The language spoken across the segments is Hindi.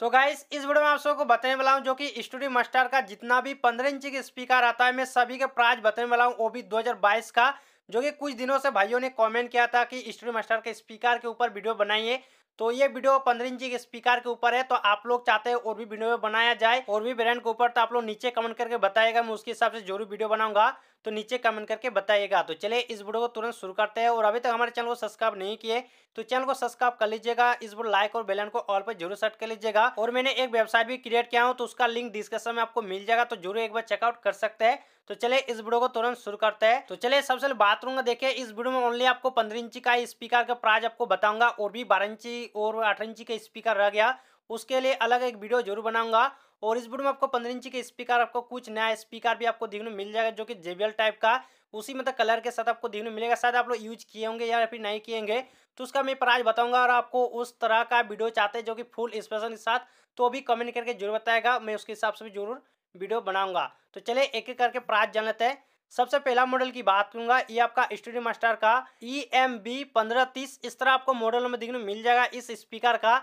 तो गाइस इस वीडियो में आप सबको बताने वाला हूँ जो कि स्टूडियो मास्टर का जितना भी पंद्रह इंच के स्पीकर आता है मैं सभी के प्राइस बताने वाला हूँ वो भी 2022 का जो कि कुछ दिनों से भाइयों ने कमेंट किया था कि स्टोरी मास्टर के स्पीकर के ऊपर वीडियो बनाइए तो ये वीडियो पंद्रह इंची के स्पीकर के ऊपर है तो आप लोग चाहते हैं और भी वीडियो बनाया जाए और भी ब्रांड के ऊपर तो आप लोग नीचे कमेंट करके बताएगा मैं उसके हिसाब से जो भी वीडियो बनाऊंगा तो नीचे कमेंट करके बताइएगा तो चलिए इस वीडियो को तुरंत शुरू करते हैं और अभी तक हमारे चैनल को सब्सक्राइब नहीं किए तो चैनल को सब्सक्राइब कर लीजिएगा इस वीडियो लाइक और बेलन को ऑल पर जरूर सेट कर लीजिएगा और मैंने एक वेबसाइट भी क्रिएट किया हूँ तो उसका लिंक डिस्क्रिप्शन में आपको मिल जाएगा तो जरूर एक बार चेकआउट कर सकते हैं तो चले इस वीडियो को तुरंत शुरू करते हैं तो चले सबसे पहले बात करूंगा देखिए इस वीडियो में ओनली आपको पंद्रह इंची का स्पीकर का प्राइस आपको बताऊंगा और भी बारह इंची और अठारह इंची का स्पीकर रह गया उसके लिए अलग एक वीडियो जरूर बनाऊंगा और इस वीडियो में आपको पंद्रह इंची के स्पीकर आपको कुछ नया स्पीकर भी आपको देखने मिल जाएगा जो कि जेबीएल टाइप का उसी मतलब तो कलर के साथ आपको देखने मिलेगा शायद आप लोग यूज किए होंगे या फिर नहीं किएंगे तो उसका मैं प्राइस बताऊंगा और आपको उस तरह का वीडियो चाहते हैं जो कि फुल स्पेशल के साथ तो भी कमेंट करके जरूर बताएगा मैं उसके हिसाब से भी जरूर वीडियो बनाऊंगा तो चले एक एक करके प्राइस जान लेते हैं सबसे पहला मॉडल की बात करूंगा ये आपका स्टूडियो मास्टर का ई एम बी पंद्रह तीस इस तरह आपको मॉडल में देखने मिल जाएगा इस स्पीकर का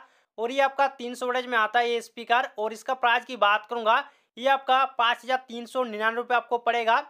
और ये आपका तीन सौ में आता है ये स्पीकर और इसका प्राइस की बात करूंगा ये आपका पाँच हज़ार तीन सौ निन्यानवे रुपये आपको पड़ेगा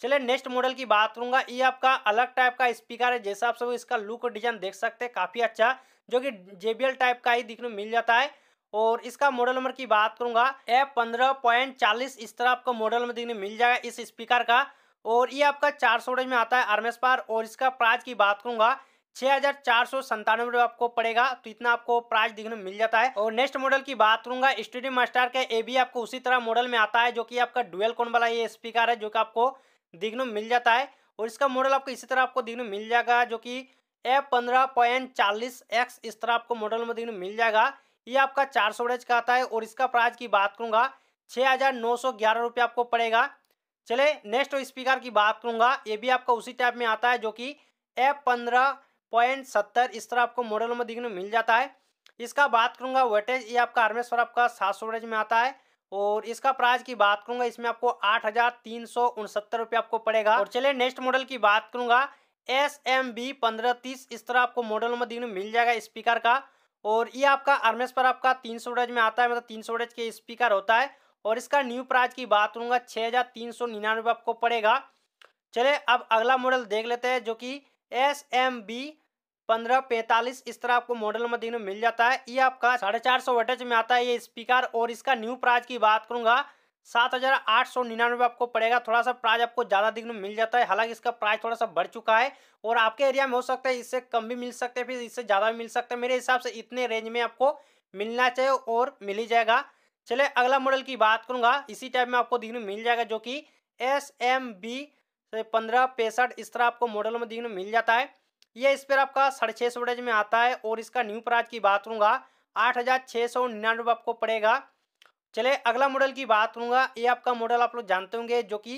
चले नेक्स्ट मॉडल की बात करूंगा ये आपका अलग टाइप का स्पीकर है जैसा आप सब इसका लुक और डिजाइन देख सकते हैं काफ़ी अच्छा जो कि जेबीएल टाइप का ही दिखने मिल जाता है और इसका मॉडल नंबर की बात करूंगा एफ पंद्रह पॉइंट चालीस इस तरह आपको मॉडल में देखने मिल जाएगा इस स्पीकर का और ये आपका चार सौ में आता है आरमेस पार और इसका प्राइस की बात करूंगा छह हज़ार चार सौ संतानवे रुपये आपको पड़ेगा तो इतना आपको प्राइस देखने मिल जाता है और नेक्स्ट मॉडल की बात करूंगा स्टूडियो मास्टर का ए भी आपको उसी तरह मॉडल में आता है जो कि आपका डुअल कोन वाला ये स्पीकर है जो कि आपको देखने मिल जाता है और इसका मॉडल आपको इसी तरह आपको देखने मिल जाएगा जो कि एफ पंद्रह पॉइंट चालीस एक्स इस तरह आपको मॉडल में देखने मिल जाएगा ये आपका चार सौ का आता है और इसका प्राइस की बात करूंगा छः हज़ार नौ सौ ग्यारह रुपये आपको पड़ेगा चले नेक्स्ट स्पीकर की बात करूंगा ये भी आपका उसी टाइप में आता है जो कि एफ पंद्रह पॉइंट सत्तर इस तरह आपको मॉडल में देखने मिल जाता है इसका बात करूंगा वोटेज ये आपका आर्मेश्वर आपका सात सौ में आता है और इसका प्राइस की बात करूंगा इसमें आपको आठ हजार तीन सौ उनसत्तर रुपये आपको पड़ेगा और चले नेक्स्ट मॉडल की बात करूंगा एस एम बी पंद्रह तीस इस तरह आपको मॉडल में देखने मिल जाएगा स्पीकर का और ये आपका आर्मेस पर आपका तीन सौ में आता है मतलब तीन सौ के स्पीकर होता है और इसका न्यू प्राइस की बात करूँगा छः हज़ार तीन सौ निन्यानवे आपको पड़ेगा चले अब अगला मॉडल देख लेते हैं जो कि एस एम बी पंद्रह पैंतालीस इस तरह आपको मॉडल में देखने मिल जाता है ये आपका साढ़े चार सौ में आता है ये स्पीकर और इसका न्यू प्राइज की बात करूँगा सात हज़ार आठ सौ निन्यानवे आपको पड़ेगा थोड़ा सा प्राइस आपको ज़्यादा में मिल जाता है हालांकि इसका प्राइस थोड़ा सा बढ़ चुका है और आपके एरिया में हो सकता है इससे कम भी मिल सकते हैं फिर इससे ज़्यादा भी मिल सकते हैं मेरे हिसाब से इतने रेंज में आपको मिलना चाहिए और मिल ही जाएगा चले अगला मॉडल की बात करूँगा इसी टाइप में आपको दिखने मिल जाएगा जो कि एस एम बी पंद्रह पैंसठ इस तरह आपको मॉडल में दिखने मिल जाता है ये इस पर आपका साढ़े छः सौ रेंज में आता है और इसका न्यू प्राइज की बात करूँगा आठ हज़ार छः सौ निन्यानवे आपको पड़ेगा चले अगला मॉडल की बात करूंगा ये आपका मॉडल आप लोग जानते होंगे जो कि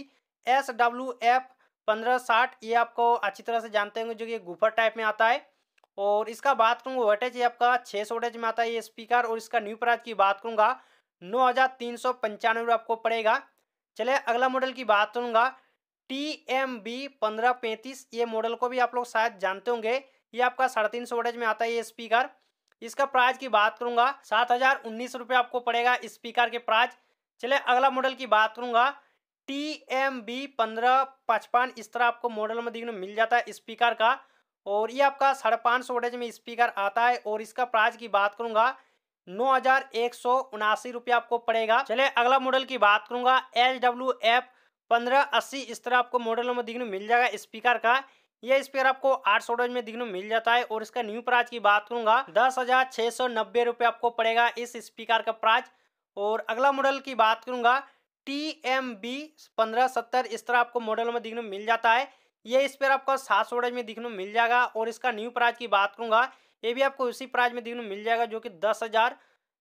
एस डब्ल्यू एफ पंद्रह साठ ये आपको अच्छी तरह से जानते होंगे जो कि गुफर टाइप में आता है और इसका बात करूँगा वोटेज ये आपका छः सौ वोटेज में आता है ये स्पीकर और इसका न्यू प्राइज की बात करूँगा नौ हज़ार तीन सौ पंचानवे आपको पड़ेगा चले अगला मॉडल की बात करूँगा टी एम बी पंद्रह पैंतीस ये मॉडल को भी आप लोग शायद जानते होंगे ये आपका साढ़े तीन सौ वोटेज में आता है ये स्पीकर इसका प्राइस की बात करूंगा सात हजार उन्नीस रुपये आपको पड़ेगा स्पीकर के प्राइस चले अगला मॉडल की बात करूंगा टी एम बी पंद्रह पचपन इस तरह आपको मॉडल में देखने मिल जाता है स्पीकर का और ये आपका साढ़े पाँच सौ वोटेज में स्पीकर आता है और इसका प्राइस की बात करूंगा नौ हजार एक सौ उनासी रुपये आपको पड़ेगा चले अगला मॉडल की बात करूंगा एच डब्ल्यू एफ पंद्रह अस्सी इस तरह आपको मॉडल में देखने मिल जाएगा स्पीकर का यह स्पीकर आपको आठ सौ में दिखने मिल जाता है और इसका न्यू प्राइस की बात करूंगा दस हजार छह सौ नब्बे रुपये आपको पड़ेगा इस स्पीकर का प्राइस और अगला मॉडल की बात करूंगा टी एम बी पंद्रह सत्तर इस तरह आपको मॉडल में दिखने मिल जाता है ये स्पीकर आपको सात सौ में दिखने मिल जाएगा और इसका न्यू प्राइस की बात करूंगा ये भी आपको उसी प्राइस में दिखने मिल जाएगा जो कि दस हज़ार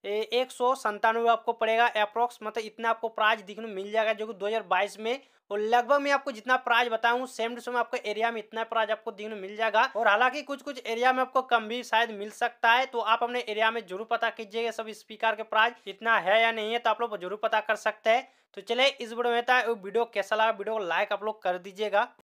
एक सौ संतानवे आपको पड़ेगा अप्रोक्स मतलब इतना आपको प्राइज दिखने मिल जाएगा जो कि 2022 में और लगभग मैं आपको जितना प्राइज बताऊँ सेम टू सेम आपको एरिया में इतना प्राइज आपको दिखने मिल जाएगा और हालांकि कुछ कुछ एरिया में आपको कम भी शायद मिल सकता है तो आप अपने एरिया में जरूर पता कीजिएगा सब स्पीकर के प्राइज इतना है या नहीं है तो आप लोग जरूर पता कर सकते हैं तो चले इस वीडियो में था वीडियो कैसा लगा वीडियो को लाइक आप लोग कर दीजिएगा